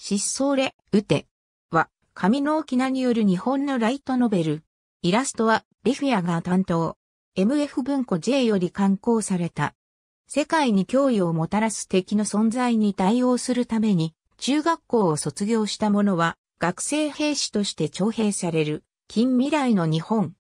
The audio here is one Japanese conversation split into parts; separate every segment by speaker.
Speaker 1: 失踪れ、打て、は、上納きなによる日本のライトノベル。イラストは、リフィアが担当。MF 文庫 J より刊行された。世界に脅威をもたらす敵の存在に対応するために、中学校を卒業した者は、学生兵士として徴兵される、近未来の日本。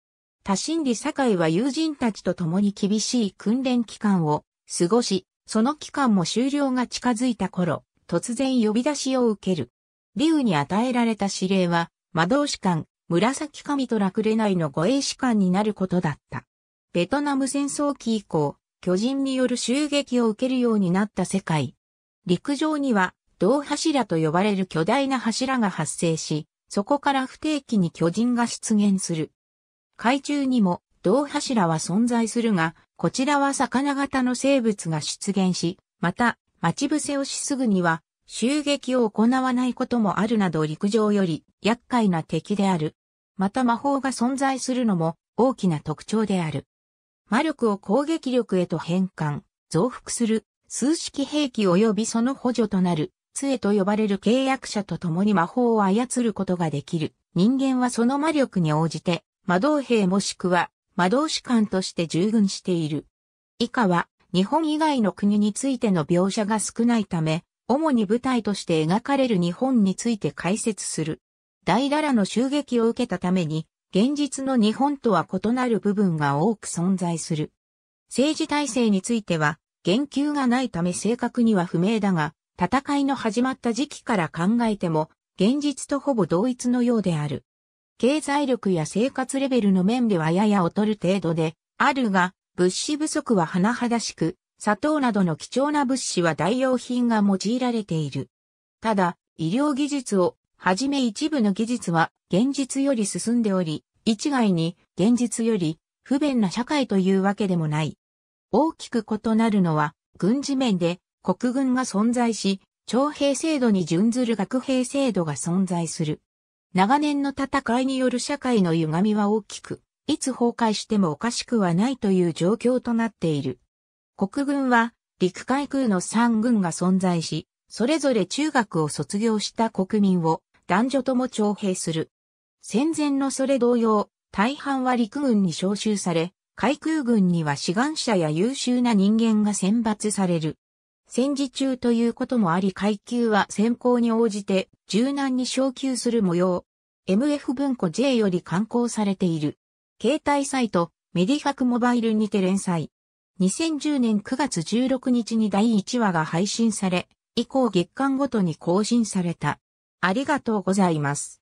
Speaker 1: 多心理堺は友人たちと共に厳しい訓練期間を過ごし、その期間も終了が近づいた頃、突然呼び出しを受ける。竜に与えられた指令は、魔導士官、紫神とラクレ内の護衛士官になることだった。ベトナム戦争期以降、巨人による襲撃を受けるようになった世界。陸上には、銅柱と呼ばれる巨大な柱が発生し、そこから不定期に巨人が出現する。海中にも銅柱は存在するが、こちらは魚型の生物が出現し、また待ち伏せをしすぐには、襲撃を行わないこともあるなど陸上より厄介な敵である。また魔法が存在するのも大きな特徴である。魔力を攻撃力へと変換、増幅する、数式兵器及びその補助となる、杖と呼ばれる契約者と共に魔法を操ることができる。人間はその魔力に応じて、魔導兵もしくは魔導士官として従軍している。以下は日本以外の国についての描写が少ないため、主に舞台として描かれる日本について解説する。大ららの襲撃を受けたために、現実の日本とは異なる部分が多く存在する。政治体制については、言及がないため正確には不明だが、戦いの始まった時期から考えても、現実とほぼ同一のようである。経済力や生活レベルの面ではやや劣る程度で、あるが、物資不足は甚だしく、砂糖などの貴重な物資は代用品が用いられている。ただ、医療技術をはじめ一部の技術は現実より進んでおり、一概に現実より不便な社会というわけでもない。大きく異なるのは、軍事面で国軍が存在し、徴兵制度に準ずる学兵制度が存在する。長年の戦いによる社会の歪みは大きく、いつ崩壊してもおかしくはないという状況となっている。国軍は陸海空の3軍が存在し、それぞれ中学を卒業した国民を男女とも徴兵する。戦前のそれ同様、大半は陸軍に召集され、海空軍には志願者や優秀な人間が選抜される。戦時中ということもあり階級は選考に応じて柔軟に昇級する模様。MF 文庫 J より刊行されている。携帯サイト、メディファクモバイルにて連載。2010年9月16日に第1話が配信され、以降月間ごとに更新された。ありがとうございます。